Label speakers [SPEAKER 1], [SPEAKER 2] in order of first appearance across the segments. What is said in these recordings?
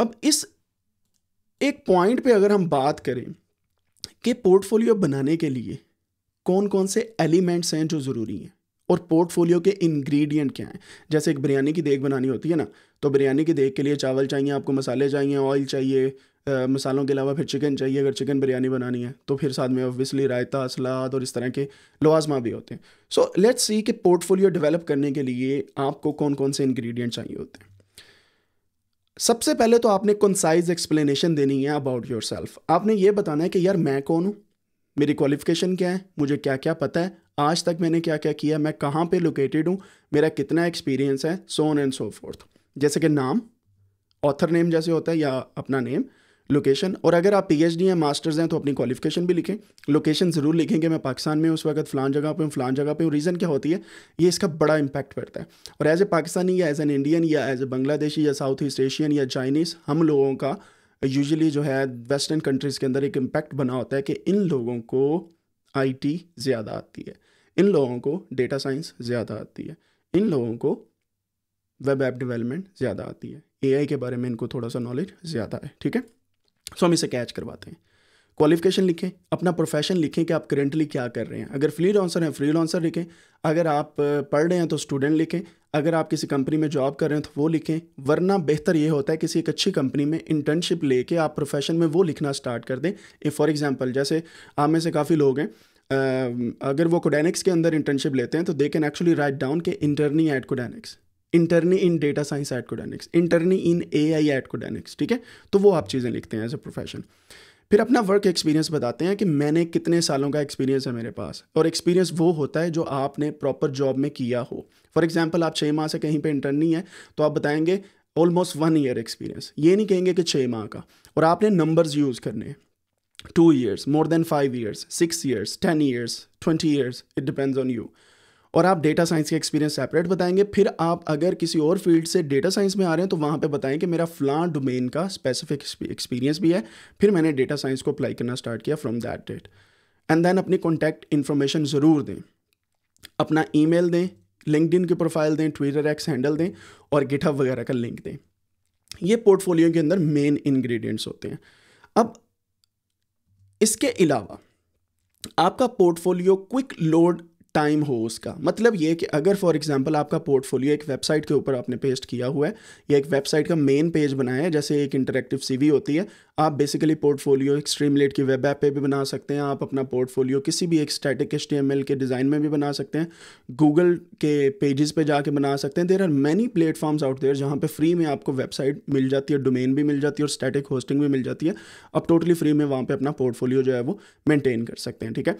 [SPEAKER 1] अब इस एक पॉइंट पे अगर हम बात करें कि पोर्टफोलियो बनाने के लिए कौन कौन से एलिमेंट्स हैं जो ज़रूरी हैं और पोर्टफोलियो के इंग्रेडिएंट क्या हैं जैसे एक बिरयानी की देख बनानी होती है ना तो बिरयानी की देख के लिए चावल चाहिए आपको मसाले चाहिए ऑयल चाहिए आ, मसालों के अलावा फिर चिकन चाहिए अगर चिकन बिरयानी बनानी है तो फिर साथ में ऑब्वियसली रायता सलाद और इस तरह के लवाजमा भी होते हैं सो लेट्स सी कि पोर्टफोलियो डेवलप करने के लिए आपको कौन कौन से इंग्रेडिएंट चाहिए होते हैं सबसे पहले तो आपने कंसाइज एक्सप्लेनेशन देनी है अबाउट योर सेल्फ आपने ये बताना है कि यार मैं कौन हूँ मेरी क्वालिफिकेशन क्या है मुझे क्या क्या पता है आज तक मैंने क्या क्या किया मैं कहाँ पे लोकेटेड हूँ मेरा कितना एक्सपीरियंस है सोन एंड सो फोर्थ जैसे कि नाम ऑथर नेम जैसे होता है या अपना नेम लोकेशन और अगर आप पीएचडी हैं मास्टर्स हैं तो अपनी क्वालिफिकेशन भी लिखें लोकेशन ज़रूर लिखें कि मैं पाकिस्तान में उस वक्त फ़लान जगह पे हूँ फ़लान जगह पे हूँ रीज़न क्या होती है ये इसका बड़ा इंपैक्ट पड़ता है और एज़ ए पाकिस्तानी या एज़ एन इंडियन या एज़ ए बांग्लादेशी या साउथ ईस्ट एशियन या चाइनीज़ हम लोगों का यूजली जो है वेस्टर्न कंट्रीज़ के अंदर एक इम्पैक्ट बना होता है कि इन लोगों को आई ज़्यादा आती है इन लोगों को डेटा साइंस ज़्यादा आती है इन लोगों को वेब ऐप डेवलपमेंट ज़्यादा आती है आई के बारे में इनको थोड़ा सा नॉलेज ज़्यादा है ठीक है सो हम इसे कैच करवाते हैं क्वालिफिकेशन लिखें अपना प्रोफेशन लिखें कि आप करेंटली क्या कर रहे हैं अगर फ्री लॉन्सर हैं फ्री लॉन्सर लिखें अगर आप पढ़ रहे हैं तो स्टूडेंट लिखें अगर आप किसी कंपनी में जॉब कर रहे हैं तो वो लिखें वरना बेहतर ये होता है किसी एक अच्छी कंपनी में इंटर्नशिप लेके आप प्रोफेशन में वो लिखना स्टार्ट कर दें फॉर एग्ज़ाम्पल जैसे आप में से काफ़ी लोग हैं अगर वो कोडेनिक्स के अंदर इंटर्नशिप लेते हैं तो they can actually write down के internee at Codenics internee in data science at Codenics internee in A I at Codenics ठीक है तो वो आप चीज़ें लिखते हैं एज ए प्रोफेशन फिर अपना वर्क एक्सपीरियंस बताते हैं कि मैंने कितने सालों का एक्सपीरियंस है मेरे पास और एक्सपीरियंस वो होता है जो आपने प्रॉपर जॉब में किया हो फॉर एग्जाम्पल आप छः माह से कहीं पर इंटरनी है तो आप बताएंगे ऑलमोस्ट वन ईयर एक्सपीरियंस ये नहीं कहेंगे कि छः माह का और आपने नंबर्स यूज़ करने हैं two years more than five years six years ten years twenty years it depends on you और आप डेटा साइंस के एक्सपीरियंस सेपरेट बताएंगे फिर आप अगर किसी और फील्ड से डेटा साइंस में आ रहे हैं तो वहाँ पे बताएं कि मेरा फ्लां डोमेन का स्पेसिफिक एक्सपीरियंस भी है फिर मैंने डेटा साइंस को अप्लाई करना स्टार्ट किया from that date and then अपनी कॉन्टैक्ट इन्फॉर्मेशन ज़रूर दें अपना ई दें लिंकड की प्रोफाइल दें ट्विटर एक्स हैंडल दें और गिटहब वगैरह का लिंक दें ये पोर्टफोलियो के अंदर मेन इन्ग्रीडियंट्स होते हैं अब इसके अलावा आपका पोर्टफोलियो क्विक लोड टाइम हो उसका मतलब ये कि अगर फॉर एग्जांपल आपका पोर्टफोलियो एक वेबसाइट के ऊपर आपने पेस्ट किया हुआ है या एक वेबसाइट का मेन पेज बनाया है जैसे एक इंटरेक्टिव सीवी होती है आप बेसिकली पोर्टफोलियो एक लेट की वेब ऐप पे भी बना सकते हैं आप अपना पोर्टफोलियो किसी भी एक स्टैटिक एच के डिज़ाइन में भी बना सकते हैं गूगल के पेजेस पे जाके बना सकते हैं there are many platforms out there जहाँ पे फ्री में आपको वेबसाइट मिल जाती है डोमेन भी मिल जाती है और स्टैटिक होस्टिंग भी मिल जाती है आप टोटली फ्री में वहाँ पर अपना पोर्टफोलियो जो है वो मेनटेन कर सकते हैं ठीक है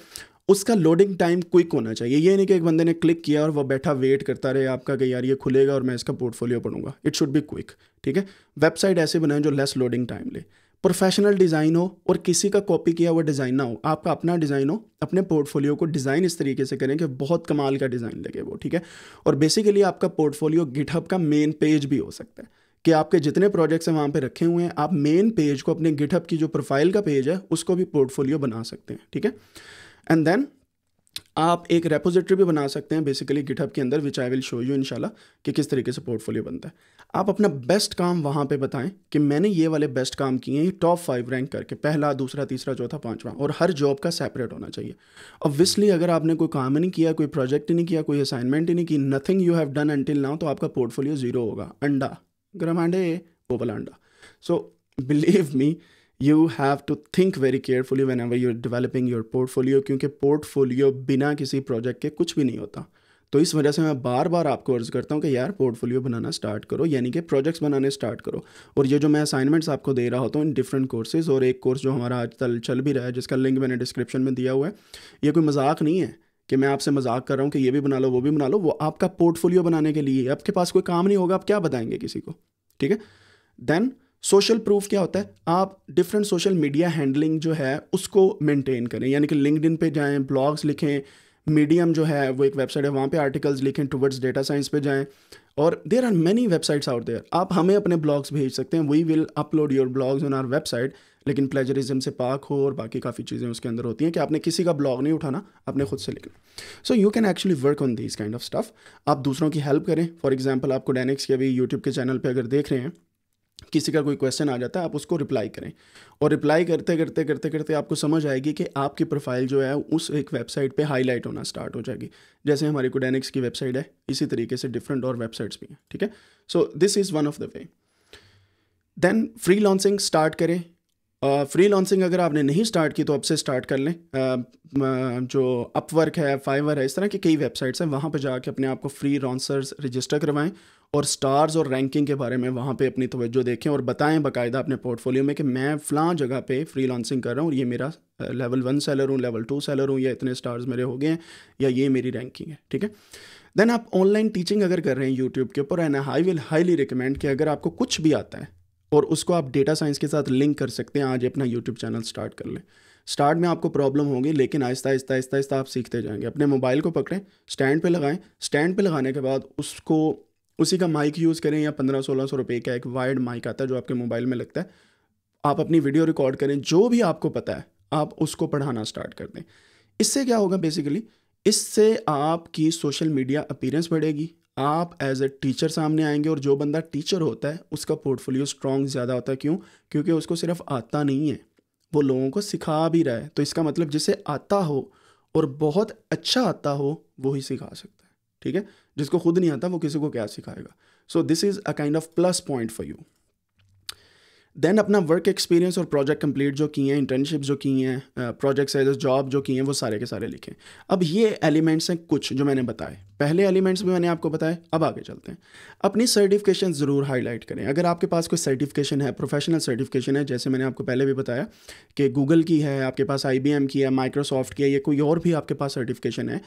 [SPEAKER 1] उसका लोडिंग टाइम क्विक होना चाहिए ये नहीं कि एक बंदे ने क्लिक किया और वो बैठा वेट करता रहे आपका कि यार ये खुलेगा और मैं इसका पोर्टफोलियो पढ़ूंगा इट शुड बी क्विक ठीक है वेबसाइट ऐसे बनाएं जो लेस लोडिंग टाइम ले प्रोफेशनल डिज़ाइन हो और किसी का कॉपी किया हुआ डिज़ाइन ना हो आपका अपना डिज़ाइन हो अपने पोर्टफोलियो को डिज़ाइन इस तरीके से करें कि बहुत कमाल का डिज़ाइन लगे वो ठीक है और बेसिकली आपका पोर्टफोलियो गिटहब का मेन पेज भी हो सकता है कि आपके जितने प्रोजेक्ट्स हैं वहाँ पे रखे हुए हैं आप मेन पेज को अपने गिटहब की जो प्रोफाइल का पेज है उसको भी पोर्टफोलियो बना सकते हैं ठीक है एंड देन आप एक रेपोजिटरी भी बना सकते हैं बेसिकली गिटहब के अंदर which I will show you इनशाला कि किस तरीके से पोर्टफोलियो बनता है आप अपना बेस्ट काम वहाँ पे बताएं कि मैंने ये वाले बेस्ट काम किए हैं टॉप फाइव रैंक करके पहला दूसरा तीसरा चौथा पाँचवा और हर जॉब का सेपरेट होना चाहिए ऑब्वियसली अगर आपने कोई काम ही नहीं किया कोई प्रोजेक्ट ही नहीं किया कोई असाइनमेंट ही नहीं की nothing you have done until now तो आपका पोर्टफोलियो जीरो होगा अंडा गर्म अंडे वो वाला अंडा so believe me you have to think very carefully whenever you're developing your portfolio क्योंकि पोर्टफोलियो बिना किसी प्रोजेक्ट के कुछ भी नहीं होता तो इस वजह से मैं बार बार आपको अर्ज़ करता हूँ कि यार पोर्टफोलियो बनाना स्टार्ट करो यानी कि प्रोजेक्ट्स बनाने स्टार्ट करो और ये जो मैं असाइनमेंट्स आपको दे रहा होता हूँ इन डिफरेंट कोर्सेज़ और एक कोर्स जो हमारा आज तल चल भी रहा है जिसका लिंक मैंने डिस्क्रिप्शन में दिया हुआ है ये कोई मजाक नहीं है कि मैं आपसे मजाक कर रहा हूँ कि ये भी बना लो वो भी बना लो वो आपका पोर्टफोलियो बनाने के लिए आपके पास कोई काम नहीं होगा आप क्या बताएंगे किसी को ठीक है देन सोशल प्रूफ क्या होता है आप डिफरेंट सोशल मीडिया हैंडलिंग जो है उसको मेंटेन करें यानी कि लिंकड पे जाएं ब्लॉग्स लिखें मीडियम जो है वो एक वेबसाइट है वहाँ पे आर्टिकल्स लिखें टुवर्ड्स डेटा साइंस पे जाएं और there are many websites out there आप हमें अपने ब्लॉग्स भेज सकते हैं we will upload your blogs on our website लेकिन प्लेजरिज्म से पाक हो और बाकी काफ़ी चीज़ें उसके अंदर होती हैं कि आपने किसी का ब्लॉग नहीं उठाना आपने खुद से लिखना so you can actually work on this kind of stuff आप दूसरों की हेल्प करें फॉर एग्जाम्पल आपको डेनिक्स के अभी यूट्यूब के चैनल पर अगर देख रहे हैं किसी का कोई क्वेश्चन आ जाता है आप उसको रिप्लाई करें और रिप्लाई करते करते करते करते आपको समझ आएगी कि आपकी प्रोफाइल जो है उस एक वेबसाइट पे हाईलाइट होना स्टार्ट हो जाएगी जैसे हमारी कोडेनिक्स की वेबसाइट है इसी तरीके से डिफरेंट और वेबसाइट्स भी हैं ठीक है so this is one of the way then freelancing start करें फ्री लॉन्सिंग अगर आपने नहीं स्टार्ट की तो अब से स्टार्ट कर लें uh, जो अपवर्क है फाइवर है इस तरह की कई वेबसाइट्स हैं वहाँ पर जाके अपने आप को फ्री लॉन्सर्स रजिस्टर करवाएं और स्टार्स और रैंकिंग के बारे में वहाँ पे अपनी तवज्जो देखें और बताएं बाकायदा अपने पोर्टफोलियो में कि मैं फ़लाँ जगह पे फ्री लॉन्सिंग कर रहा हूँ और ये मेरा लेवल वन सेलर हूँ लेवल टू सेलर हूँ या इतने स्टार्स मेरे हो गए हैं या ये मेरी रैंकिंग है ठीक है देन आप ऑनलाइन टीचिंग अगर कर रहे हैं यूट्यूब के ऊपर and I will highly recommend कि अगर आपको कुछ भी आता है और उसको आप डेटा साइंस के साथ लिंक कर सकते हैं आज अपना यूट्यूब चैनल स्टार्ट कर लें स्टार्ट में आपको प्रॉब्लम होगी लेकिन आहिस्ता आहिस्ता आहिस्ता आहिस्ता आप सीखते जाएंगे अपने मोबाइल को पकड़ें स्टैंड पे लगाएं स्टैंड पे लगाने के बाद उसको उसी का माइक यूज़ करें या पंद्रह सोलह सौ रुपये का एक वायर्ड माइक आता है जो आपके मोबाइल में लगता है आप अपनी वीडियो रिकॉर्ड करें जो भी आपको पता है आप उसको पढ़ाना स्टार्ट कर दें इससे क्या होगा बेसिकली इससे आपकी सोशल मीडिया अपीरेंस बढ़ेगी आप एज ए टीचर सामने आएंगे और जो बंदा टीचर होता है उसका पोर्टफोलियो स्ट्रॉन्ग ज़्यादा होता है क्यों क्योंकि उसको सिर्फ आता नहीं है वो लोगों को सिखा भी रहा है तो इसका मतलब जिसे आता हो और बहुत अच्छा आता हो वो ही सिखा सकता ठीक है जिसको खुद नहीं आता वो किसी को क्या सिखाएगा so this is a kind of plus point for you then अपना वर्क एक्सपीरियंस और प्रोजेक्ट कंप्लीट जो किए हैं इंटर्नशिप जो की हैं प्रोजेक्ट साइज जॉब जो किए हैं वो सारे के सारे लिखें अब ये एलिमेंट्स हैं कुछ जो मैंने बताए पहले एलिमेंट्स भी मैंने आपको बताए अब आगे चलते हैं अपनी सर्टिफिकेशन ज़रूर हाईलाइट करें अगर आपके पास कोई सर्टिफिकेशन है प्रोफेशनल सर्टिफिकेशन है जैसे मैंने आपको पहले भी बताया कि गूगल की है आपके पास आई की है माइक्रोसॉफ्ट की है या कोई और भी आपके पास सर्टिफिकेशन है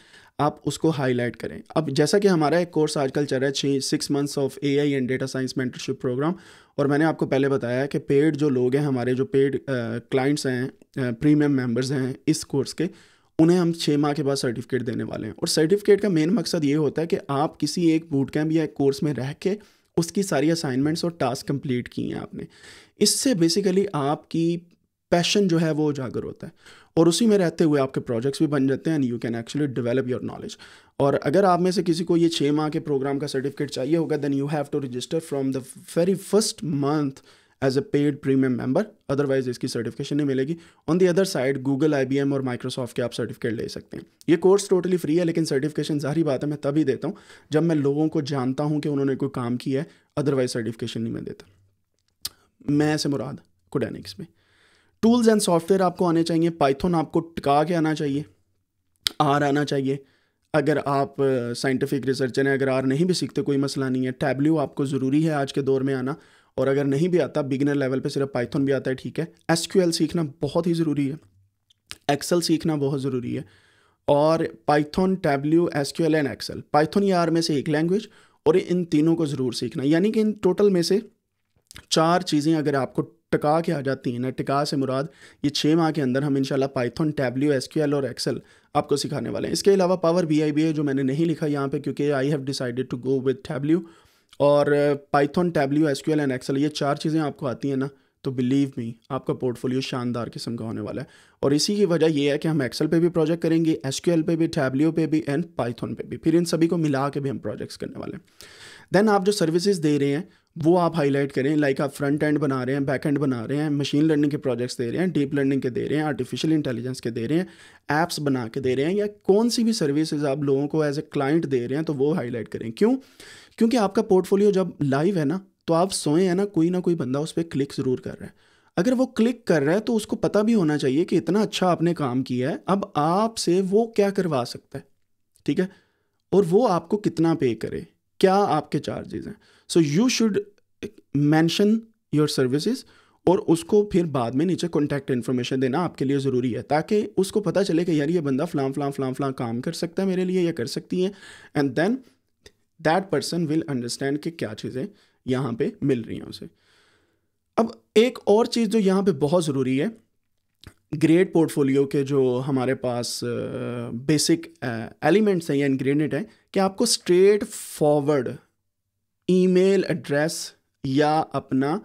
[SPEAKER 1] आप उसको हाईलाइट करें अब जैसा कि हमारा एक कोर्स आजकल चल रहा है six months of a and data science mentorship program और मैंने आपको पहले बताया कि पेड जो लोग हैं हमारे जो पेड क्लाइंट्स हैं प्रीमियम मेंबर्स हैं इस कोर्स के उन्हें हम छः माह के बाद सर्टिफिकेट देने वाले हैं और सर्टिफिकेट का मेन मकसद ये होता है कि आप किसी एक बूट कैम्प या एक कोर्स में रह के उसकी सारी असाइनमेंट्स और टास्क कंप्लीट किए हैं आपने इससे बेसिकली आपकी पैशन जो है वो उजागर होता है और उसी में रहते हुए आपके प्रोजेक्ट्स भी बन जाते हैं and you can actually develop your knowledge और अगर आप में से किसी को ये छः माह के प्रोग्राम का सर्टिफिकेट चाहिए होगा then you have to register from the very first month as a paid premium member otherwise इसकी सर्टिफिकेशन नहीं मिलेगी on the other side Google I और माइक्रोसॉफ्ट के आप सर्टिफिकेट ले सकते हैं ये कोर्स टोटली फ्री है लेकिन सर्टिफिकेशन जारी बात है मैं तभी देता हूँ जब मैं लोगों को जानता हूँ कि उन्होंने कोई काम किया है अदरवाइज सर्टिफिकेशन नहीं मैं देता मैं ऐसे मुराद कोडेनिक्स में टूल्स एंड सॉफ्टवेयर आपको आने चाहिए पाइथन आपको टिका के आना चाहिए आर आना चाहिए अगर आप साइंटिफिक रिसर्चर हैं अगर आर नहीं भी सीखते कोई मसला नहीं है टैबल्यू आपको ज़रूरी है आज के दौर में आना और अगर नहीं भी आता बिगिनर लेवल पे सिर्फ पाइथन भी आता है ठीक है एस सीखना बहुत ही ज़रूरी है एक्सेल सीखना बहुत ज़रूरी है और Python Tableau S and Excel Python या आर में से एक लैंग्वेज और इन तीनों को ज़रूर सीखना यानी कि इन टोटल में से चार चीज़ें अगर आपको टका के आ जाती हैं ना टिका से मुराद ये छः माह के अंदर हम इनशाला पाइथन टैबल्यू एस और एक्सेल आपको सिखाने वाले हैं इसके अलावा पावर बी आई बी है जो मैंने नहीं लिखा यहाँ पे क्योंकि I have decided to go with Tableau और Python Tableau S and Excel ये चार चीज़ें आपको आती हैं ना तो बिलीव मी आपका पोर्टफोलियो शानदार किस्म का होने वाला है और इसी की वजह यह है कि हम एक्सेल पे भी प्रोजेक्ट करेंगे एस पे भी टैबलियो पे भी एंड पाइथन पे भी फिर इन सभी को मिला के भी हम प्रोजेक्ट्स करने वाले हैं देन आप जो सर्विसेज दे रहे हैं वो आप हाईलाइट करें लाइक आप फ्रंट एंड बना रहे हैं बैक एंड बना रहे हैं मशीन लर्निंग के प्रोजेक्ट्स दे रहे हैं डीप लर्निंग के दे रहे हैं आर्टिफिशियल इंटेलिजेंस के दे रहे हैं ऐप्स बना के दे रहे हैं या कौन सी भी सर्विसेज आप लोगों को एज ए क्लाइंट दे रहे हैं तो वो हाईलाइट करें क्यों क्योंकि आपका पोर्टफोलियो जब लाइव है ना तो आप सोए हैं ना कोई ना कोई बंदा उस पर क्लिक ज़रूर कर रहा है अगर वो क्लिक कर रहा है तो उसको पता भी होना चाहिए कि इतना अच्छा आपने काम किया है अब आपसे वो क्या करवा सकता है ठीक है और वो आपको कितना पे करे क्या आपके चार्जेज हैं so you should mention your services और उसको फिर बाद में नीचे कॉन्टैक्ट इन्फॉर्मेशन देना आपके लिए ज़रूरी है ताकि उसको पता चले कि यार ये बंदा फ्लाम फ्लाम फ्लाम फ्लाम काम कर सकता है मेरे लिए या कर सकती है and then that person will understand कि क्या चीज़ें यहाँ पे मिल रही हैं उसे अब एक और चीज़ जो यहाँ पे बहुत ज़रूरी है ग्रेट पोर्टफोलियो के जो हमारे पास बेसिक एलिमेंट्स हैं या इनग्रेडिएंट हैं कि आपको स्ट्रेट फॉरवर्ड ईमेल एड्रेस या अपना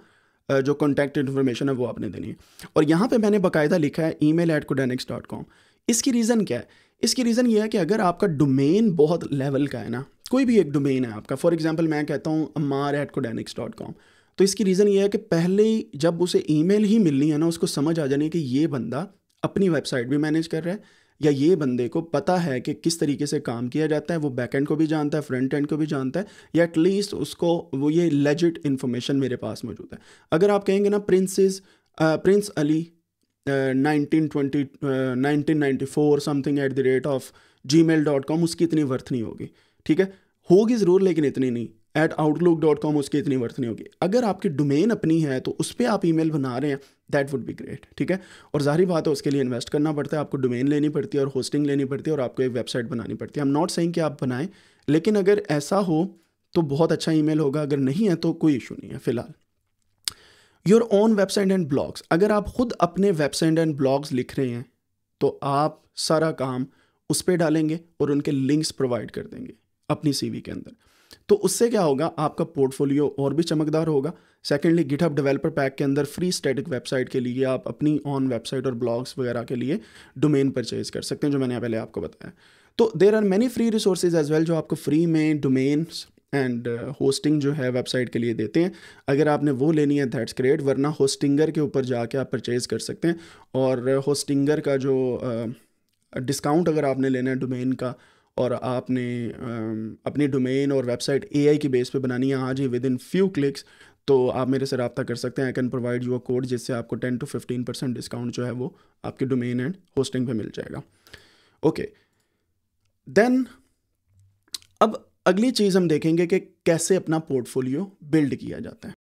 [SPEAKER 1] जो कॉन्टैक्ट इन्फॉर्मेशन है वो आपने देनी है और यहाँ पे मैंने बकायदा लिखा है email at Codenix dot com इसकी रीज़न क्या है इसकी रीज़न ये है कि अगर आपका डोमेन बहुत लेवल का है ना कोई भी एक डोमेन है आपका फॉर एग्जाम्पल मैं कहता हूँ Ammar at Codenix dot com तो इसकी रीज़न ये है कि पहले ही जब उसे ईमेल ही मिलनी है ना उसको समझ आ जानी कि ये बंदा अपनी वेबसाइट भी मैनेज कर रहा है या ये बंदे को पता है कि किस तरीके से काम किया जाता है वो बैक एंड को भी जानता है फ्रंट एंड को भी जानता है या एटलीस्ट उसको वो ये लेजिट इन्फॉर्मेशन मेरे पास मौजूद है अगर आप कहेंगे ना princess prince Ali nineteen twenty nineteen ninety four something at the rate of Gmail dot com उसकी इतनी वर्थ नहीं होगी ठीक है होगी ज़रूर लेकिन इतनी नहीं एट आउटलुक डॉट कॉम उसकी इतनी वर्थ नहीं होगी अगर आपकी डोमेन अपनी है तो उस पर आप मेल बना रहे हैं दैट वुड बी ग्रेट ठीक है और जारी बात है उसके लिए इन्वेस्ट करना पड़ता है आपको डोमेन लेनी पड़ती है और होस्टिंग लेनी पड़ती है और आपको एक वेबसाइट बनानी पड़ती है एम नॉट सेइंग कि आप बनाएं लेकिन अगर ऐसा हो तो बहुत अच्छा मेल होगा अगर नहीं है तो कोई इशू नहीं है फिलहाल your own website and blogs अगर आप खुद अपने वेबसाइट एंड ब्लॉग्स लिख रहे हैं तो आप सारा काम उस पर डालेंगे और उनके लिंक्स प्रोवाइड कर देंगे अपनी वी के अंदर तो उससे क्या होगा आपका पोर्टफोलियो और भी चमकदार होगा सेकेंडली गिटहब डेवलपर पैक के अंदर फ्री स्टैटिक वेबसाइट के लिए आप अपनी ऑन वेबसाइट और ब्लॉग्स वगैरह के लिए डोमेन परचेज कर सकते हैं जो मैंने पहले आपको बताया तो there are many free resources as well जो आपको फ्री में डोमेन्स एंड होस्टिंग जो है वेबसाइट के लिए देते हैं अगर आपने वो लेनी है दैट्स ग्रेट वरना होस्टिंगर के ऊपर जाके आप परचेज़ कर सकते हैं और होस्टिंगर uh, का जो डिस्काउंट uh, अगर आपने लेना है डोमेन का और आपने अपनी डोमेन और वेबसाइट ए आई के बेस पर बनानी है आज ही विद इन फ्यू क्लिक्स तो आप मेरे से रब्ता कर सकते हैं I can provide you a code जिससे आपको ten to fifteen percent discount जो है वो आपके डोमेन एंड होस्टिंग पे मिल जाएगा ओके देन अब अगली चीज़ हम देखेंगे कि कैसे अपना पोर्टफोलियो बिल्ड किया जाता है